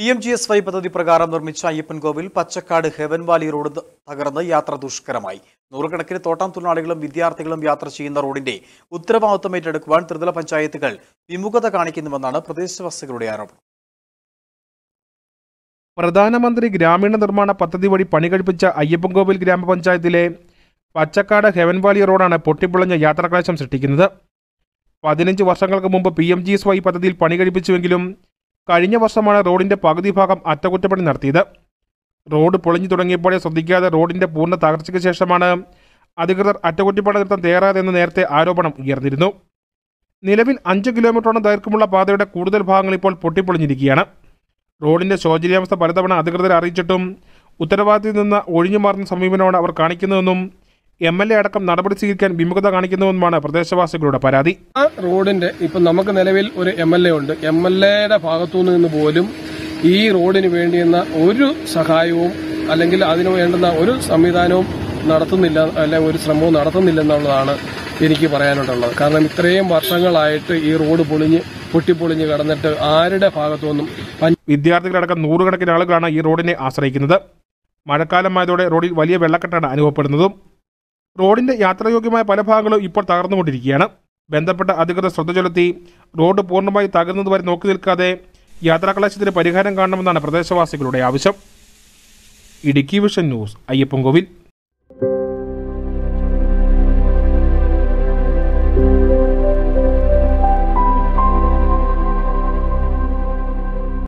P M G S Y പദ്ധതി പ്രകാരം നിർമ്മിച്ച Ayyappankovil Pachakkad heaven valley road തകർന്ന് യാത്ര ദുഷ്കരമായി നൂറുകണക്കിന് തോട്ടം തൊഴിലാളികളും വിദ്യാർത്ഥികളും യാത്ര ചെയ്യുന്ന റോഡിന്റെ ഉത്തരവാദിത്വം ഏറ്റെടുക്കുവാൻ ത്രിതല പഞ്ചായത്തുകൾ വിമുഖത കാണിക്കുന്നുവെന്നാണ് പ്രദേശവാസികളുടെ ആരോപണം പ്രധാനമന്ത്രി ഗ്രാമീണ നിർമ്മാണ പദ്ധതി വഴി പണി കഴിപ്പിച്ച അയ്യപ്പൻകോവിൽ ഗ്രാമപഞ്ചായത്തിലെ പച്ചക്കാട് ഹെവൻവാലി റോഡാണ് പൊട്ടിപ്പൊളിഞ്ഞ യാത്രാക്ലേശം സൃഷ്ടിക്കുന്നത് പതിനഞ്ച് വർഷങ്ങൾക്ക് മുമ്പ് P M G S Y പദ്ധതിയിൽ പണി കഴിപ്പിച്ചുവെങ്കിലും കഴിഞ്ഞ വർഷമാണ് റോഡിന്റെ പകുതി ഭാഗം അറ്റകുറ്റപ്പണി നടത്തിയത് റോഡ് പൊളിഞ്ഞു തുടങ്ങിയപ്പോഴേ ശ്രദ്ധിക്കാതെ റോഡിന്റെ പൂർണ്ണ തകർച്ചയ്ക്ക് ശേഷമാണ് അധികൃതർ അറ്റകുറ്റപ്പണി നടത്താൻ തയ്യാറായതെന്ന് നേരത്തെ ആരോപണം ഉയർന്നിരുന്നു നിലവിൽ അഞ്ച് കിലോമീറ്ററോളം ദൈർഘ്യമുള്ള പാതയുടെ കൂടുതൽ ഭാഗങ്ങൾ ഇപ്പോൾ പൊട്ടിപ്പൊളിഞ്ഞിരിക്കുകയാണ് റോഡിന്റെ ശോചനീയാവസ്ഥ പലതവണ അധികൃതരെ അറിയിച്ചിട്ടും ഉത്തരവാദിത്തത്തിൽ നിന്ന് ഒഴിഞ്ഞു മാറുന്ന സമീപനമാണ് അവർ കാണിക്കുന്നതെന്നും എം എൽ എ അടക്കം നടപടി സ്വീകരിക്കാൻ വിമുഖത കാണിക്കുന്നുവെന്നുമാണ് പ്രദേശവാസികളുടെ പരാതി ആ റോഡിന്റെ ഇപ്പൊ നമുക്ക് നിലവിൽ ഒരു എം എൽ എ ഉണ്ട് എം എൽ എയുടെ ഭാഗത്തു നിന്ന് പോലും ഈ റോഡിന് വേണ്ടിയുന്ന ഒരു സഹായവും അല്ലെങ്കിൽ അതിനു വേണ്ടുന്ന ഒരു സംവിധാനവും നടത്തുന്നില്ല അല്ലെ ഒരു ശ്രമവും നടത്തുന്നില്ലെന്നുള്ളതാണ് എനിക്ക് പറയാനുള്ളത് കാരണം ഇത്രയും വർഷങ്ങളായിട്ട് ഈ റോഡ് പൊളിഞ്ഞ് പൊട്ടിപ്പൊളിഞ്ഞ് കിടന്നിട്ട് ആരുടെ ഭാഗത്തുനിന്നും വിദ്യാർത്ഥികളടക്കം നൂറുകണക്കിന് ആളുകളാണ് ഈ റോഡിനെ ആശ്രയിക്കുന്നത് മഴക്കാലമായതോടെ റോഡിൽ വലിയ വെള്ളക്കെട്ടാണ് അനുഭവപ്പെടുന്നതും റോഡിന്റെ യാത്രായോഗ്യമായ പല ഭാഗങ്ങളും ഇപ്പോൾ തകർന്നുകൊണ്ടിരിക്കുകയാണ് ബന്ധപ്പെട്ട അധികൃതർ ശ്രദ്ധ ചെലുത്തി റോഡ് പൂർണ്ണമായി തകർന്നതുവരെ നോക്കി നിൽക്കാതെ യാത്രാക്ലേശത്തിന് പരിഹാരം കാണണമെന്നാണ് പ്രദേശവാസികളുടെ ആവശ്യം ഇടുക്കി വിഷൻ ന്യൂസ് അയ്യപ്പൻകോവിൽ